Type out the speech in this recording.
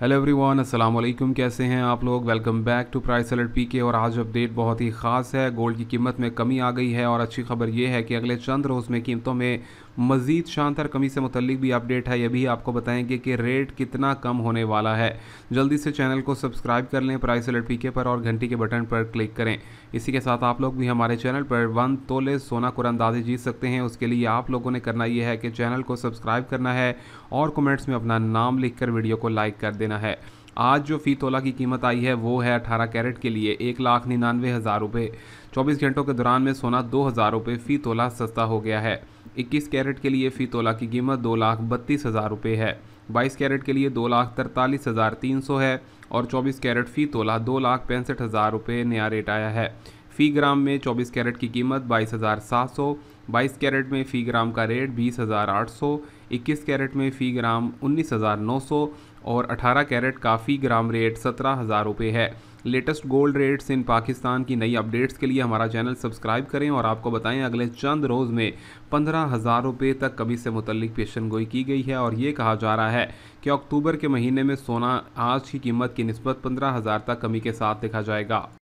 hello everyone अस्सलाम वालेकुम कैसे हैं आप लोग welcome back to price alert P K और आज अपडेट बहुत ही ख़ास है गोल्ड की कीमत में कमी आ गई है और अच्छी खबर यह है कि अगले चंद रोज़ में कीमतों में मज़ीद शानदार कमी से मुतलिक भी अपडेट है यह भी आपको बताएंगे कि रेट कितना कम होने वाला है जल्दी से चैनल को सब्सक्राइब कर लें प्राइस अलर्ट पी के पर और घंटी के बटन पर क्लिक करें इसी के साथ आप लोग भी हमारे चैनल पर वन तोले सोना कुरंदाजी जीत सकते हैं उसके लिए आप लोगों ने करना यह है कि चैनल को सब्सक्राइब करना है और कमेंट्स में अपना नाम कर वीडियो को लाइक कर दें देना है आज जो फ़ी तोला की कीमत आई है वो है अठारह कैरेट के लिए एक लाख निन्यानवे हज़ार रुपये चौबीस घंटों के दौरान में सोना दो हज़ार रुपये फ़ी तोला सस्ता हो गया है इक्कीस कैरेट के लिए फ़ी तोला की कीमत दो लाख बत्तीस हज़ार रुपये है बाईस कैरेट के लिए दो लाख तरतालीस हज़ार तीन सौ है और चौबीस कैरेट फ़ी तोला दो लाख पैंसठ हज़ार रुपये नया रेट आया है फ़ी ग्राम में 24 कैरेट की कीमत बाईस हज़ार सात सौ बाईस कैरेट में फ़ी ग्राम का रेट बीस हज़ार आठ सौ इक्कीस कैरेट में फ़ी ग्राम उन्नीस हज़ार नौ सौ और अठारह कैरेट का फ़ी ग्राम रेट सत्रह हज़ार रुपये है latest gold rates in Pakistan की नई अपडेट्स के लिए हमारा चैनल सब्सक्राइब करें और आपको बताएं अगले चंद रोज़ में पंद्रह हज़ार रुपये तक कमी से मुतलिक पेशन गोई की गई है और ये कहा जा रहा है कि अक्टूबर के महीने में सोना आज की कीमत की नस्बत पंद्रह हज़ार तक कमी के साथ देखा जाएगा